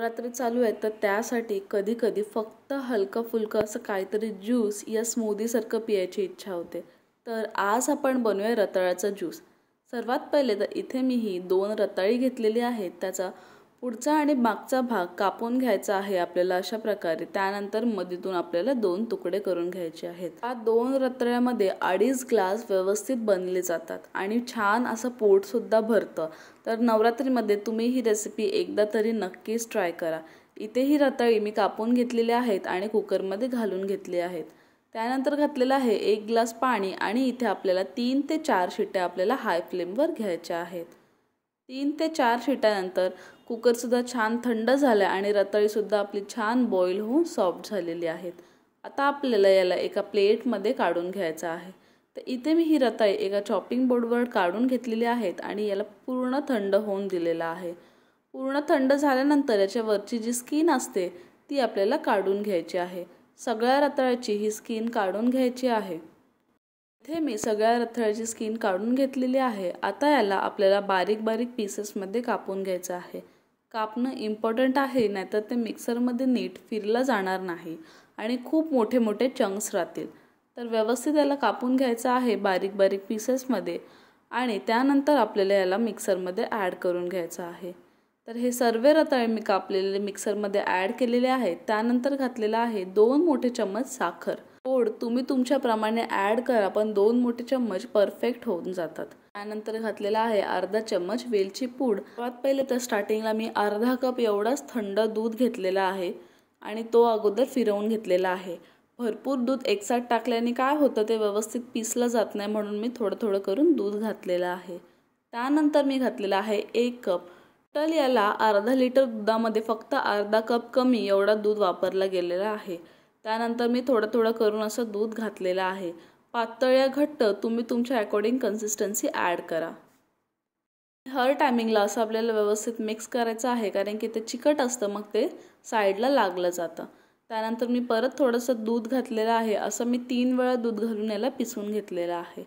नवरात्री चालू आहे तर त्यासाठी कधी कधी फक्त हलकं फुलकं असं काहीतरी ज्यूस या स्मूदीसारखं पियायची इच्छा होते तर आज आपण बनवूया रताळ्याचा ज्यूस सर्वात पहिले तर इथे मी ही दोन रताळी घेतलेली आहेत त्याचा पुढचा आणि मागचा भाग कापून घ्यायचा आहे आपल्याला अशा प्रकारे त्यानंतर मधीतून आपल्याला दोन तुकडे करून घ्यायचे आहेत हा दोन रताळ्यामध्ये अडीच ग्लास व्यवस्थित बनले जातात आणि छान असं पोटसुद्धा भरतं तर नवरात्रीमध्ये तुम्ही ही रेसिपी एकदा तरी नक्कीच ट्राय करा इथे ही रताळी मी कापून घेतलेली आहेत आणि कुकरमध्ये घालून घेतली आहेत त्यानंतर घातलेलं आहे एक ग्लास पाणी आणि इथे आपल्याला तीन ते चार शिट्ट्या आपल्याला हाय फ्लेमवर घ्यायच्या आहेत तीन ते चार शिटानंतर कुकरसुद्धा छान थंड आहे आणि रताळीसुद्धा आपली छान बॉईल होऊन सॉफ्ट झालेली आहेत आता आपल्याला याला एका प्लेटमध्ये काढून घ्यायचं आहे तर इथे मी ही रताळी एका चॉपिंग बोर्डवर काढून घेतलेली आहेत आणि याला पूर्ण थंड होऊन दिलेला आहे पूर्ण थंड झाल्यानंतर वरची जी स्किन असते ती आपल्याला काढून घ्यायची आहे सगळ्या रताळ्याची ही स्किन काढून घ्यायची आहे इथे मी सगळ्या रथळ्याची स्किन काढून घेतलेली आहे आता याला आपल्याला बारीक बारीक पीसेसमध्ये कापून घ्यायचं आहे कापणं इम्पॉर्टंट आहे नाहीतर ते मिक्सरमध्ये नीट फिरलं जाणार नाही आणि खूप मोठे मोठे चंक्स राहतील तर व्यवस्थित याला कापून घ्यायचं आहे बारीक बारीक पीसेसमध्ये आणि त्यानंतर आपल्याला याला मिक्सरमध्ये ॲड करून घ्यायचं आहे तर हे सर्व रताळे मी कापलेले मिक्सरमध्ये ॲड केलेले आहेत त्यानंतर घातलेलं आहे दोन मोठे चम्मच साखर गोड तुम्ही तुमच्याप्रमाणे ॲड करा पण दोन मोठे चम्मच परफेक्ट होऊन जातात त्यानंतर घातलेला आहे अर्धा चम्मच वेलची पूड सर्वात पहिले तर स्टार्टिंगला मी अर्धा कप एवढाच थंड दूध घेतलेला आहे आणि तो अगोदर फिरवून घेतलेला आहे भरपूर दूध एकसाथ टाकल्याने काय होतं ते व्यवस्थित पिसलं जात नाही म्हणून मी थोडं थोडं करून दूध घातलेलं आहे त्यानंतर मी घातलेला आहे एक कप टल याला अर्धा लिटर दुधामध्ये फक्त अर्धा कप कमी एवढा दूध वापरला गेलेला आहे त्यानंतर मी थोडं थोडं करून असं दूध घातलेलं आहे पातळ या घट्ट तुम्ही तुमच्या अकॉर्डिंग कन्सिस्टन्सी ॲड करा हर टायमिंगला असं आपल्याला व्यवस्थित मिक्स करायचं आहे कारण की ते चिकट असतं मग ते साईडला लागलं जातं त्यानंतर मी परत थोडंसं दूध घातलेलं आहे असं मी तीन वेळा दूध घालून याला पिसून घेतलेलं आहे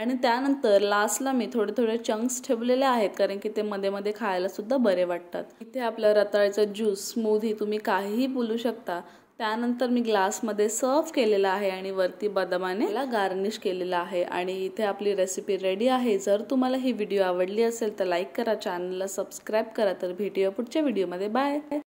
आणि त्यानंतर लास्टला मी थोडे थोडे चंक्स ठेवलेले आहेत कारण की ते मध्ये मध्ये खायलासुद्धा बरे वाटतात इथे आपलं रताळ्याचा ज्यूस स्मूदी तुम्ही काहीही बोलू शकता त्यानंतर मी ग्लासमध्ये सर्व केलेला आहे आणि वरती बदामाने गार्निश केलेला आहे आणि इथे आपली रेसिपी रेडी आहे जर तुम्हाला ही व्हिडिओ आवडली असेल तर लाईक करा चॅनलला सबस्क्राईब करा तर भेटूया पुढच्या व्हिडिओमध्ये बाय